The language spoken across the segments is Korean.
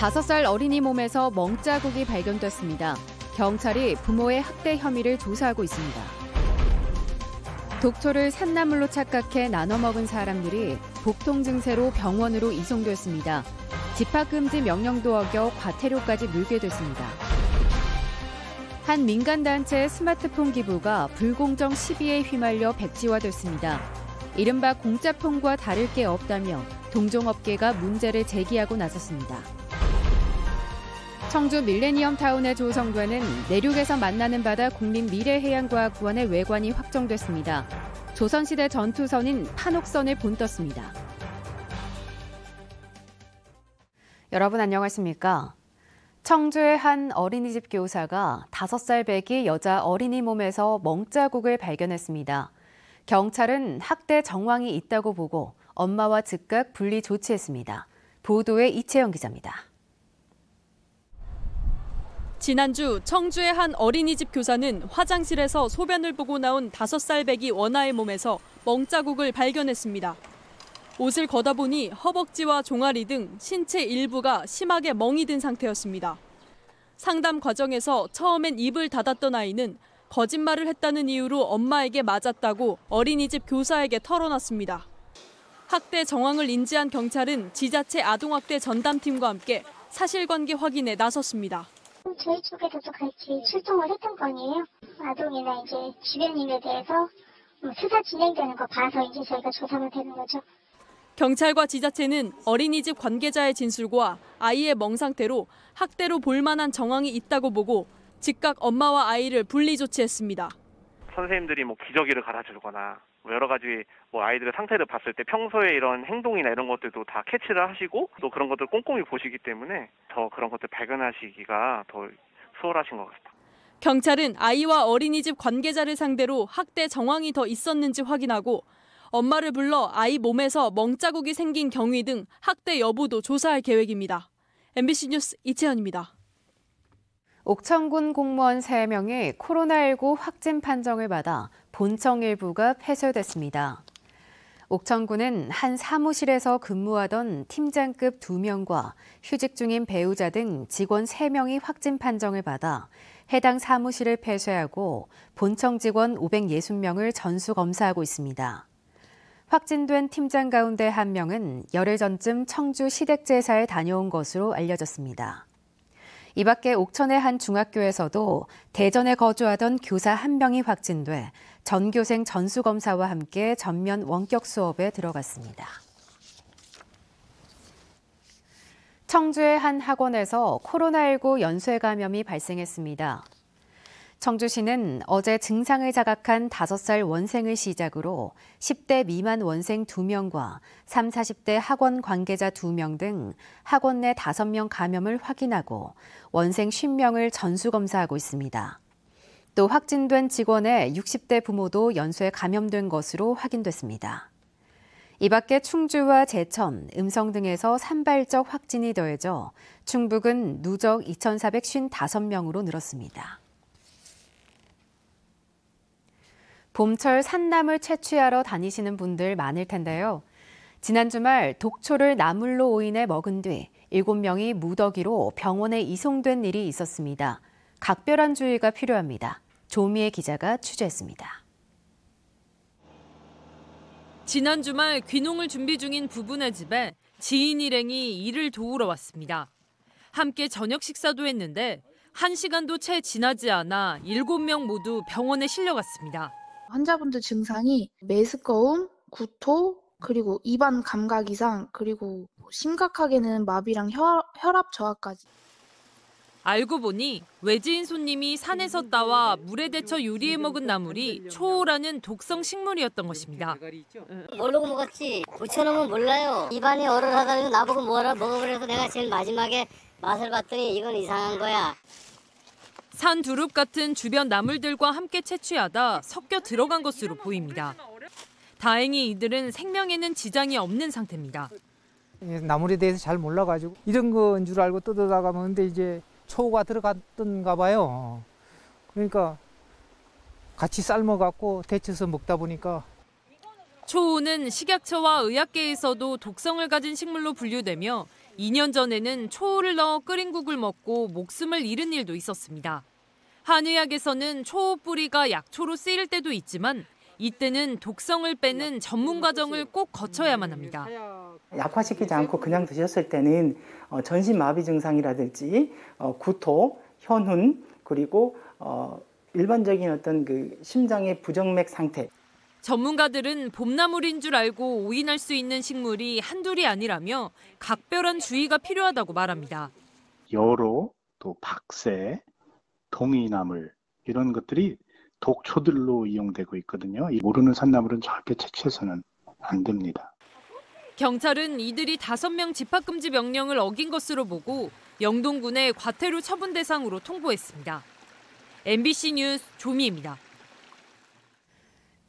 5살 어린이 몸에서 멍자국이 발견됐습니다. 경찰이 부모의 학대 혐의를 조사하고 있습니다. 독초를 산나물로 착각해 나눠 먹은 사람들이 복통 증세로 병원으로 이송됐습니다. 집합금지 명령도 어겨 과태료까지 물게 됐습니다. 한 민간단체의 스마트폰 기부가 불공정 시비에 휘말려 백지화됐습니다. 이른바 공짜폰과 다를 게 없다며 동종업계가 문제를 제기하고 나섰습니다. 청주 밀레니엄 타운의 조성관은 내륙에서 만나는 바다 국립 미래해양과학 구원의 외관이 확정됐습니다. 조선시대 전투선인 판옥선을 본떴습니다. 여러분 안녕하십니까? 청주의 한 어린이집 교사가 5살 배기 여자 어린이 몸에서 멍자국을 발견했습니다. 경찰은 학대 정황이 있다고 보고 엄마와 즉각 분리 조치했습니다. 보도에 이채영 기자입니다. 지난주 청주의 한 어린이집 교사는 화장실에서 소변을 보고 나온 5살 배기 원아의 몸에서 멍자국을 발견했습니다. 옷을 걷어보니 허벅지와 종아리 등 신체 일부가 심하게 멍이 든 상태였습니다. 상담 과정에서 처음엔 입을 닫았던 아이는 거짓말을 했다는 이유로 엄마에게 맞았다고 어린이집 교사에게 털어놨습니다. 학대 정황을 인지한 경찰은 지자체 아동학대 전담팀과 함께 사실관계 확인에 나섰습니다. 음, 저희 쪽에서도 같이 출동을 했던 건이에요. 아동이나 이제 주변인에 대해서 음, 수사 진행되는 거 봐서 이제 저희가 조사가 되는 거죠. 경찰과 지자체는 어린이집 관계자의 진술과 아이의 멍 상태로 학대로 볼 만한 정황이 있다고 보고 즉각 엄마와 아이를 분리 조치했습니다. 선생님들이 뭐 기저귀를 갈아주거나 뭐 여러 가지 뭐 아이들의 상태를 봤을 때 평소에 이런 행동이나 이런 것들도 다 캐치를 하시고 또 그런 것들 꼼꼼히 보시기 때문에 더 그런 것들 발견하시기가 더 수월하신 것 같습니다. 경찰은 아이와 어린이집 관계자를 상대로 학대 정황이 더 있었는지 확인하고 엄마를 불러 아이 몸에서 멍자국이 생긴 경위 등 학대 여부도 조사할 계획입니다. MBC 뉴스 이채연입니다. 옥천군 공무원 3명이 코로나19 확진 판정을 받아 본청일부가 폐쇄됐습니다. 옥천구는 한 사무실에서 근무하던 팀장급 2명과 휴직 중인 배우자 등 직원 3명이 확진 판정을 받아 해당 사무실을 폐쇄하고 본청 직원 560명을 전수 검사하고 있습니다. 확진된 팀장 가운데 한 명은 열흘 전쯤 청주 시댁제사에 다녀온 것으로 알려졌습니다. 이 밖에 옥천의 한 중학교에서도 대전에 거주하던 교사 한 명이 확진돼 전교생 전수검사와 함께 전면 원격 수업에 들어갔습니다. 청주의 한 학원에서 코로나19 연쇄 감염이 발생했습니다. 청주시는 어제 증상을 자각한 5살 원생을 시작으로 10대 미만 원생 2명과 3, 40대 학원 관계자 2명 등 학원 내 5명 감염을 확인하고 원생 10명을 전수검사하고 있습니다. 또 확진된 직원의 60대 부모도 연쇄 감염된 것으로 확인됐습니다. 이 밖에 충주와 제천, 음성 등에서 산발적 확진이 더해져 충북은 누적 2,455명으로 늘었습니다. 봄철 산나물 채취하러 다니시는 분들 많을 텐데요. 지난 주말 독초를 나물로 오인해 먹은 뒤 7명이 무더기로 병원에 이송된 일이 있었습니다. 각별한 주의가 필요합니다. 조미애 기자가 취재했습니다. 지난 주말 귀농을 준비 중인 부부네 집에 지인 일행이 일을 도우러 왔습니다. 함께 저녁 식사도 했는데 1시간도 채 지나지 않아 7명 모두 병원에 실려갔습니다. 환자분들 증상이 메스꺼움, 구토, 그리고 입안 감각 이상, 그리고 뭐 심각하게는 마비랑 혈, 혈압 저하까지. 알고 보니 외지인 손님이 산에서 따와 물에 데쳐 요리해 먹은 나물이 초오라는 독성 식물이었던 것입니다. 모르고 먹었지. 고쳐놓으면 몰라요. 입안이 얼얼하다니 나보고 뭐라 먹어버려서 내가 제일 마지막에 맛을 봤더니 이건 이상한 거야. 산 두릅 같은 주변 나물들과 함께 채취하다 섞여 들어간 것으로 보입니다. 다행히 이들은 생명에는 지장이 없는 상태입니다. 예, 나물에 대해서 잘 몰라가지고 이런 건줄 알고 뜯어다가 먹는데 이제 초가 들어갔던가 봐요. 그러니까 같이 삶아갖고 데쳐서 먹다 보니까 초우는 식약처와 의학계에서도 독성을 가진 식물로 분류되며 2년 전에는 초우를 넣어 끓인 국을 먹고 목숨을 잃은 일도 있었습니다. 한의학에서는 초우 뿌리가 약초로 쓰일 때도 있지만 이때는 독성을 빼는 전문 과정을 꼭 거쳐야만 합니다. 약화시키지 않고 그냥 드셨을 때는 어, 전신 마비 증상이라든지 어, 구토, 현훈 그리고 어, 일반적인 어떤 그 심장의 부정맥 상태. 전문가들은 봄나물인 줄 알고 오인할 수 있는 식물이 한둘이 아니라며 각별한 주의가 필요하다고 말합니다. 여로 또 박새, 동이나물 이런 것들이 독초들로 이용되고 있거든요. 모르는 산나물은 절대 채취해서는 안 됩니다. 경찰은 이들이 다섯 명 집합금지 명령을 어긴 것으로 보고 영동군에 과태료 처분 대상으로 통보했습니다. MBC 뉴스 조미입니다.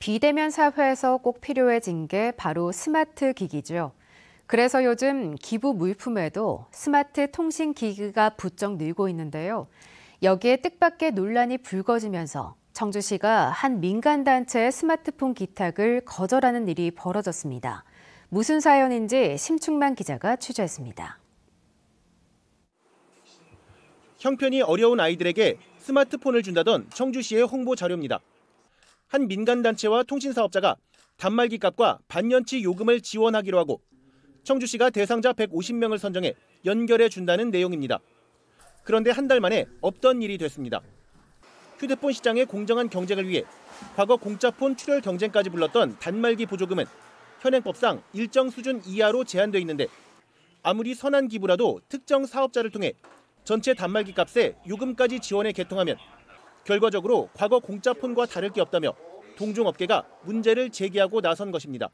비대면 사회에서 꼭 필요해진 게 바로 스마트 기기죠. 그래서 요즘 기부 물품에도 스마트 통신 기기가 부쩍 늘고 있는데요. 여기에 뜻밖의 논란이 불거지면서 청주시가 한 민간단체의 스마트폰 기탁을 거절하는 일이 벌어졌습니다. 무슨 사연인지 심충만 기자가 취재했습니다. 형편이 어려운 아이들에게 스마트폰을 준다던 청주시의 홍보 자료입니다. 한 민간단체와 통신사업자가 단말기 값과 반년치 요금을 지원하기로 하고 청주시가 대상자 150명을 선정해 연결해 준다는 내용입니다. 그런데 한 달 만에 없던 일이 됐습니다. 휴대폰 시장의 공정한 경쟁을 위해 과거 공짜폰 출혈 경쟁까지 불렀던 단말기 보조금은 현행법상 일정 수준 이하로 제한돼 있는데 아무리 선한 기부라도 특정 사업자를 통해 전체 단말기 값에 요금까지 지원해 개통하면 결과적으로 과거 공짜폰과 다를 게 없다며 동종업계가 문제를 제기하고 나선 것입니다.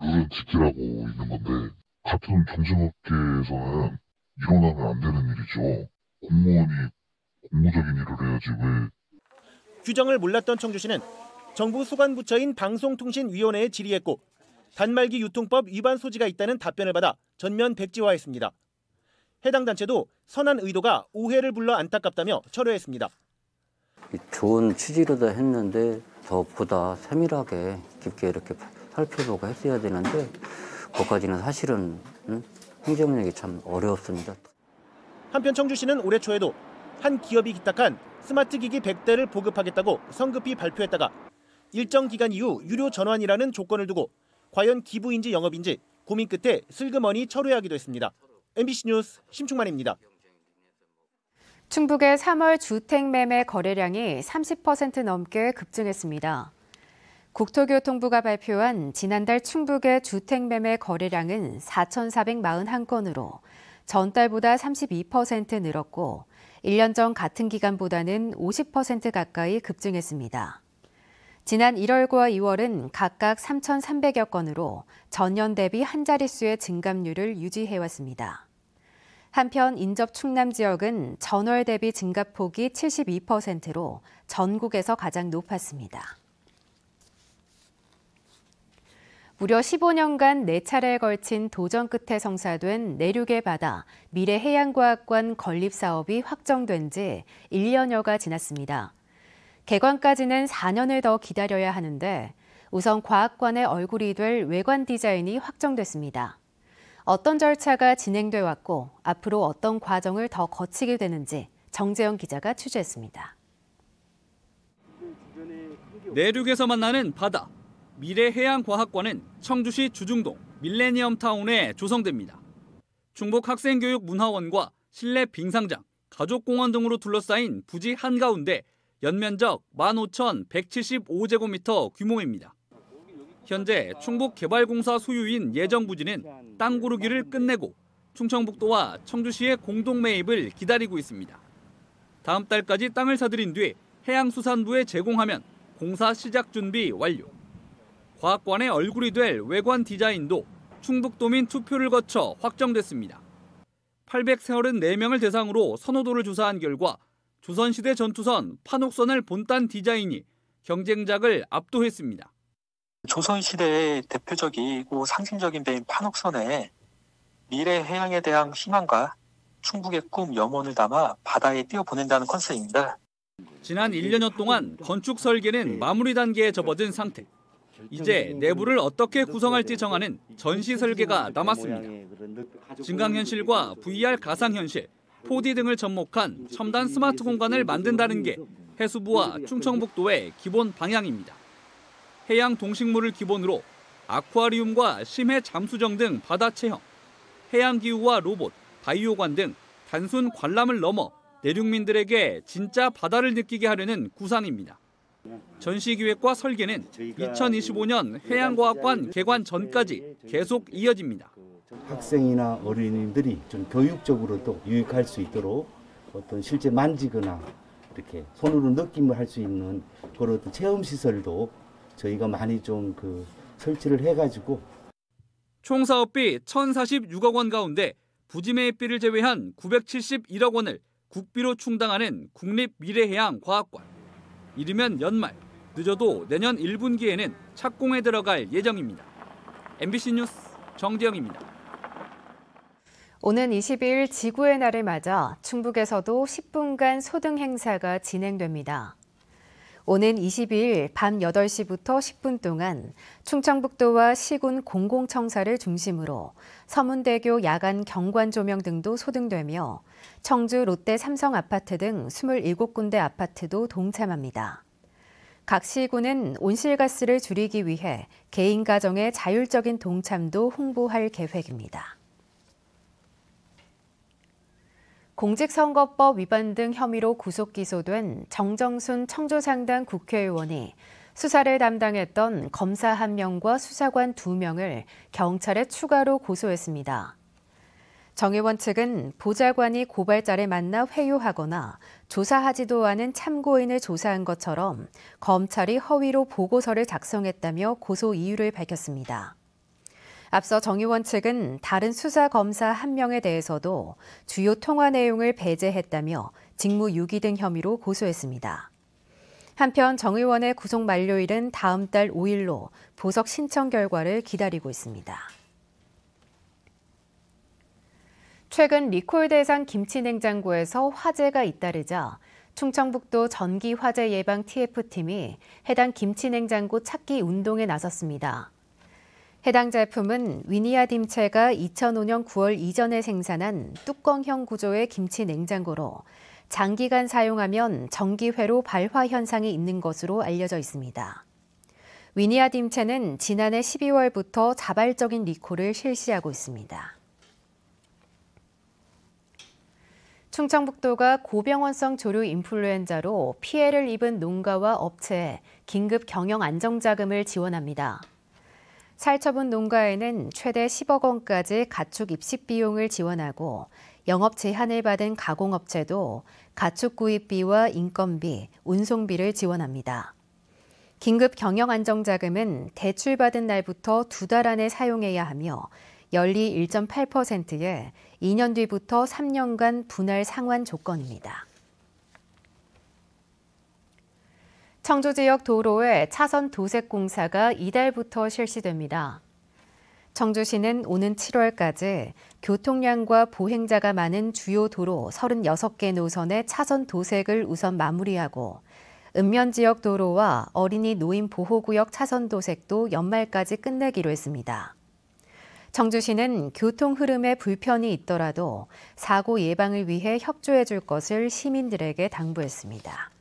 룰을 지키라고 있는 건데 같은 동종업계에서는 일어나면 안 되는 일이죠. 공무원이 업무적인 일을 해야지 왜. 규정을 몰랐던 청주시는 정부 소관부처인 방송통신위원회에 질의했고 단말기 유통법 위반 소지가 있다는 답변을 받아 전면 백지화했습니다. 해당 단체도 선한 의도가 오해를 불러 안타깝다며 철회했습니다. 좋은 취지로도 했는데 더보다 세밀하게 깊게 이렇게 살펴보고 했어야 되는데 그까지는 사실은 행정력이 참 어렵습니다. 한편 청주시는 올해 초에도 한 기업이 기탁한 스마트 기기 100대를 보급하겠다고 성급히 발표했다가 일정 기간 이후 유료 전환이라는 조건을 두고 과연 기부인지 영업인지 고민 끝에 슬그머니 철회하기도 했습니다. MBC 뉴스 심충만입니다. 충북의 3월 주택 매매 거래량이 30% 넘게 급증했습니다. 국토교통부가 발표한 지난달 충북의 주택 매매 거래량은 4,441건으로 전달보다 32% 늘었고 1년 전 같은 기간보다는 50% 가까이 급증했습니다. 지난 1월과 2월은 각각 3,300여 건으로 전년 대비 한 자릿수의 증감률을 유지해왔습니다. 한편 인접 충남 지역은 전월 대비 증가폭이 72%로 전국에서 가장 높았습니다. 무려 15년간 4차례에 걸친 도전 끝에 성사된 내륙의 바다 미래해양과학관 건립 사업이 확정된 지 1년여가 지났습니다. 개관까지는 4년을 더 기다려야 하는데 우선 과학관의 얼굴이 될 외관 디자인이 확정됐습니다. 어떤 절차가 진행돼 왔고 앞으로 어떤 과정을 더 거치게 되는지 정재영 기자가 취재했습니다. 내륙에서 만나는 바다. 미래해양과학관은 청주시 주중동 밀레니엄 타운에 조성됩니다. 충북 학생교육 문화원과 실내 빙상장, 가족공원 등으로 둘러싸인 부지 한가운데 연면적 15,175제곱미터 규모입니다. 현재 충북개발공사 소유인 예정부지는 땅 고르기를 끝내고 충청북도와 청주시의 공동 매입을 기다리고 있습니다. 다음 달까지 땅을 사들인 뒤 해양수산부에 제공하면 공사 시작 준비 완료. 과학관의 얼굴이 될 외관 디자인도 충북도민 투표를 거쳐 확정됐습니다. 834명을 대상으로 선호도를 조사한 결과 조선시대 전투선 판옥선을 본딴 디자인이 경쟁작을 압도했습니다. 조선시대의 대표적이고 상징적인 배인 판옥선에 미래 해양에 대한 희망과 충북의 꿈, 염원을 담아 바다에 뛰어보낸다는 컨셉입니다. 지난 1년여 동안 건축 설계는 마무리 단계에 접어든 상태. 이제 내부를 어떻게 구성할지 정하는 전시 설계가 남았습니다. 증강현실과 VR 가상현실, 4D 등을 접목한 첨단 스마트 공간을 만든다는 게 해수부와 충청북도의 기본 방향입니다. 해양 동식물을 기본으로 아쿠아리움과 심해 잠수정 등 바다 체험, 해양 기후와 로봇, 바이오관 등 단순 관람을 넘어 내륙민들에게 진짜 바다를 느끼게 하려는 구상입니다. 전시기획과 설계는 2025년 해양과학관 개관 전까지 계속 이어집니다. 그 학생이나 어린이들이 좀 교육적으로 또 유익할 수 있도록 어떤 실제 만지거나 이렇게 손으로 느낌을 할 수 있는 그런 체험 시설도 저희가 많이 좀그 설치를 해가지고 총 사업비 1,046억 원 가운데 부지매의 비를 제외한 971억 원을 국비로 충당하는 국립 미래해양과학관. 이르면 연말, 늦어도 내년 1분기에는 착공에 들어갈 예정입니다. MBC 뉴스 정재영입니다. 오는 22일 지구의 날을 맞아 충북에서도 10분간 소등 행사가 진행됩니다. 오는 22일 밤 8시부터 10분 동안 충청북도와 시군 공공청사를 중심으로 서문대교 야간 경관 조명 등도 소등되며 청주 롯데 삼성 아파트 등 27군데 아파트도 동참합니다. 각 시군은 온실가스를 줄이기 위해 개인 가정의 자율적인 동참도 홍보할 계획입니다. 공직선거법 위반 등 혐의로 구속 기소된 정정순 청주상당 국회의원이 수사를 담당했던 검사 한명과 수사관 두명을 경찰에 추가로 고소했습니다. 정 의원 측은 보좌관이 고발자를 만나 회유하거나 조사하지도 않은 참고인을 조사한 것처럼 검찰이 허위로 보고서를 작성했다며 고소 이유를 밝혔습니다. 앞서 정 의원 측은 다른 수사 검사 한명에 대해서도 주요 통화 내용을 배제했다며 직무유기 등 혐의로 고소했습니다. 한편 정 의원의 구속 만료일은 다음 달 5일로 보석 신청 결과를 기다리고 있습니다. 최근 리콜 대상 김치 냉장고에서 화재가 잇따르자 충청북도 전기화재 예방 TF팀이 해당 김치 냉장고 찾기 운동에 나섰습니다. 해당 제품은 위니아 딤체가 2005년 9월 이전에 생산한 뚜껑형 구조의 김치 냉장고로 장기간 사용하면 전기회로 발화 현상이 있는 것으로 알려져 있습니다. 위니아 딤체는 지난해 12월부터 자발적인 리콜을 실시하고 있습니다. 충청북도가 고병원성 조류 인플루엔자로 피해를 입은 농가와 업체에 긴급 경영 안정자금을 지원합니다. 살처분 농가에는 최대 10억 원까지 가축 입식 비용을 지원하고 영업 제한을 받은 가공업체도 가축 구입비와 인건비, 운송비를 지원합니다. 긴급 경영 안정 자금은 대출받은 날부터 두 달 안에 사용해야 하며 연리 1.8%에 2년 뒤부터 3년간 분할 상환 조건입니다. 청주 지역 도로에 차선 도색 공사가 이달부터 실시됩니다. 청주시는 오는 7월까지 교통량과 보행자가 많은 주요 도로 36개 노선의 차선 도색을 우선 마무리하고 읍면 지역 도로와 어린이 노인 보호구역 차선 도색도 연말까지 끝내기로 했습니다. 청주시는 교통 흐름에 불편이 있더라도 사고 예방을 위해 협조해 줄 것을 시민들에게 당부했습니다.